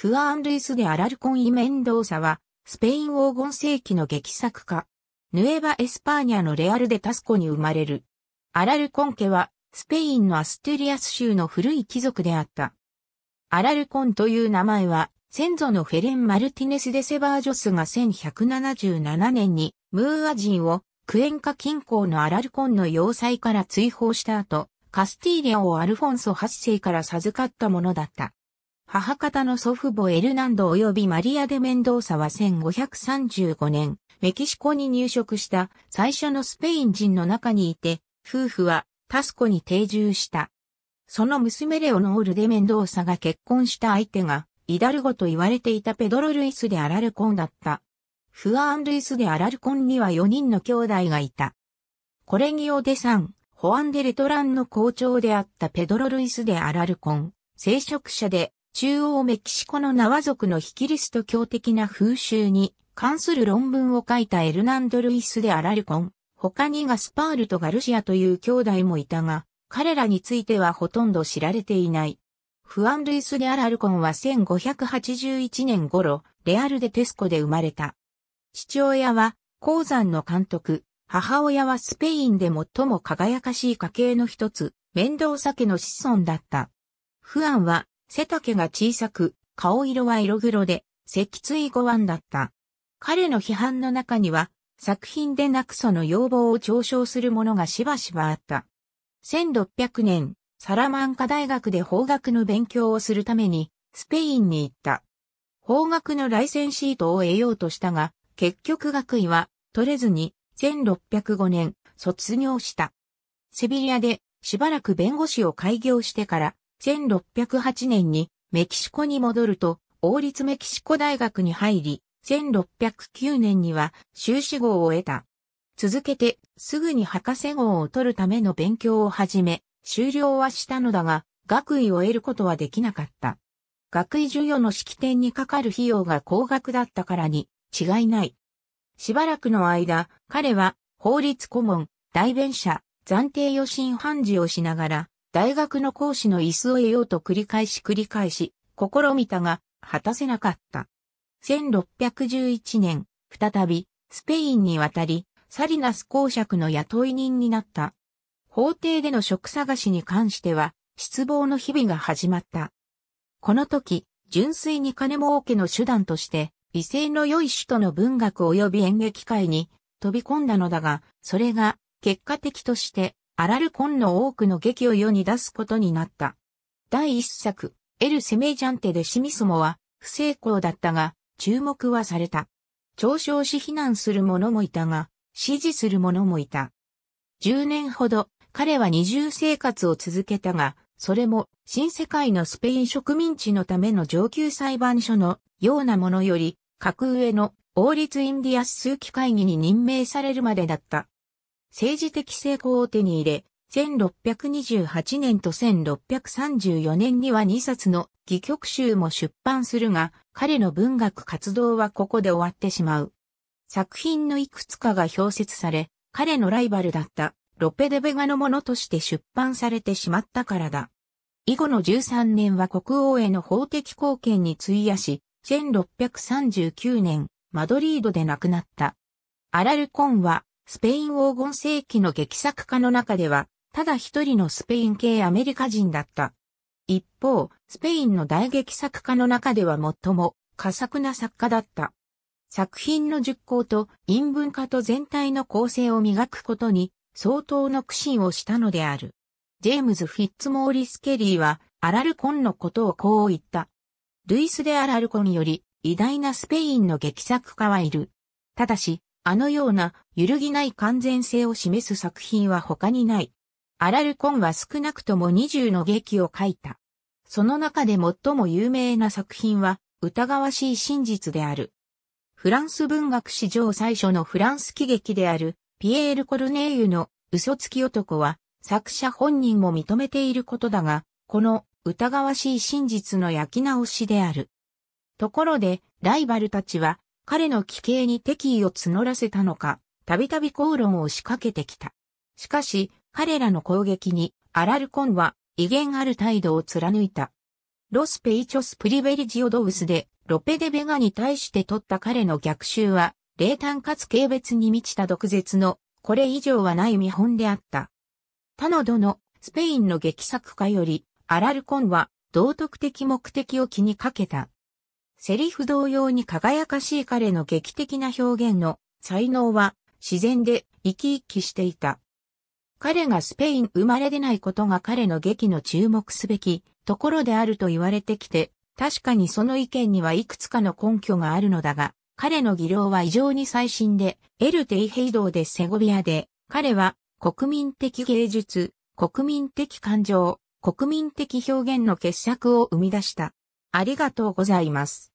フアン・ルイス・でアラルコン・イ・メンドーサは、スペイン黄金世紀の劇作家、ヌエバ・エスパーニャのレアル・デ・タスコに生まれる。アラルコン家は、スペインのアステリアス州の古い貴族であった。アラルコンという名前は、先祖のフェレン・マルティネス・デ・セバージョスが1177年に、ムーア人を、クエンカ近郊のアラルコンの要塞から追放した後、カスティーリアをアルフォンソ8世から授かったものだった。母方の祖父母エルナンド及びマリア・デ・メンドーサは1535年、メキシコに入植した最初のスペイン人の中にいて、夫婦はタスコに定住した。その娘レオノール・デ・メンドーサが結婚した相手が、イダルゴと言われていたペドロ・ルイス・デ・アラルコンだった。フアン・ルイス・デ・アラルコンには4人の兄弟がいた。コレギオ・デ・サン、ホアン・デ・レトランの校長であったペドロ・ルイス・デ・アラルコン、聖職者で中央メキシコの縄族のヒキリスト教的な風習に関する論文を書いたエルナンド・ルイス・デ・アラルコン、他にガスパールとガルシアという兄弟もいたが、彼らについてはほとんど知られていない。フアン・ルイス・デ・アラルコンは1581年頃、レアル・デ・テスコで生まれた。父親は鉱山の監督、母親はスペインで最も輝かしい家系の一つ、面倒酒の子孫だった。フアンは背丈が小さく、顔色は色黒で、脊椎後腕だった。彼の批判の中には、作品でなくその要望を嘲笑するものがしばしばあった。1600年、サラマンカ大学で法学の勉強をするために、スペインに行った。法学のライセンシートを得ようとしたが、結局学位は取れずに、1605年、卒業した。セビリアでしばらく弁護士を開業してから、1608年にメキシコに戻ると、王立メキシコ大学に入り、1609年には修士号を得た。続けて、すぐに博士号を取るための勉強を始め、終了はしたのだが、学位を得ることはできなかった。学位授与の式典にかかる費用が高額だったからに違いない。しばらくの間、彼は法律顧問、代弁者、暫定予診判事をしながら、大学の講師の椅子を得ようと繰り返し繰り返し、試みたが、果たせなかった。1611年、再び、スペインに渡り、サリナス公爵の雇い人になった。法廷での職探しに関しては、失望の日々が始まった。この時、純粋に金儲けの手段として、威勢の良い首都の文学及び演劇界に飛び込んだのだが、それが結果的としてアラルコンの多くの劇を世に出すことになった。第一作、エル・セメジャンテでシミスモは不成功だったが、注目はされた。嘲笑し非難する者もいたが、支持する者もいた。10年ほど、彼は二重生活を続けたが、それも新世界のスペイン植民地のための上級裁判所のようなものより、格上の王立インディアス数機会議に任命されるまでだった。政治的成功を手に入れ、1628年と1634年には2冊の戯曲集も出版するが、彼の文学活動はここで終わってしまう。作品のいくつかが表説され、彼のライバルだったロペデベガのものとして出版されてしまったからだ。以後の13年は国王への法的貢献に費やし、1639年、マドリードで亡くなった。アラルコンはスペイン黄金世紀の劇作家の中では、ただ一人のスペイン系アメリカ人だった。一方、スペインの大劇作家の中では最も、過作な作家だった。作品の熟考と陰文化と全体の構成を磨くことに相当の苦心をしたのである。ジェームズ・フィッツモーリス・ケリーはアラルコンのことをこう言った。ルイス・デ・アラルコンより偉大なスペインの劇作家はいる。ただし、あのような揺るぎない完全性を示す作品は他にない。アラルコンは少なくとも20の劇を書いた。その中で最も有名な作品は、疑わしい真実である。フランス文学史上最初のフランス喜劇である、ピエール・コルネーユの嘘つき男は、作者本人も認めていることだが、この疑わしい真実の焼き直しである。ところで、ライバルたちは、彼の奇形に敵意を募らせたのか、たびたび口論を仕掛けてきた。しかし、彼らの攻撃に、アラルコンは威厳ある態度を貫いた。ロスペイチョスプリベリジオドウスで、ロペデベガに対して取った彼の逆襲は、冷淡かつ軽蔑に満ちた毒舌の、これ以上はない見本であった。他の殿、スペインの劇作家より、アラルコンは、道徳的目的を気にかけた。セリフ同様に輝かしい彼の劇的な表現の才能は自然で生き生きしていた。彼がスペイン生まれでないことが彼の劇の注目すべきところであると言われてきて、確かにその意見にはいくつかの根拠があるのだが、彼の技量は異常に最新で、エルテイヘイドでセゴビアで、彼は国民的芸術、国民的感情、国民的表現の傑作を生み出した。ありがとうございます。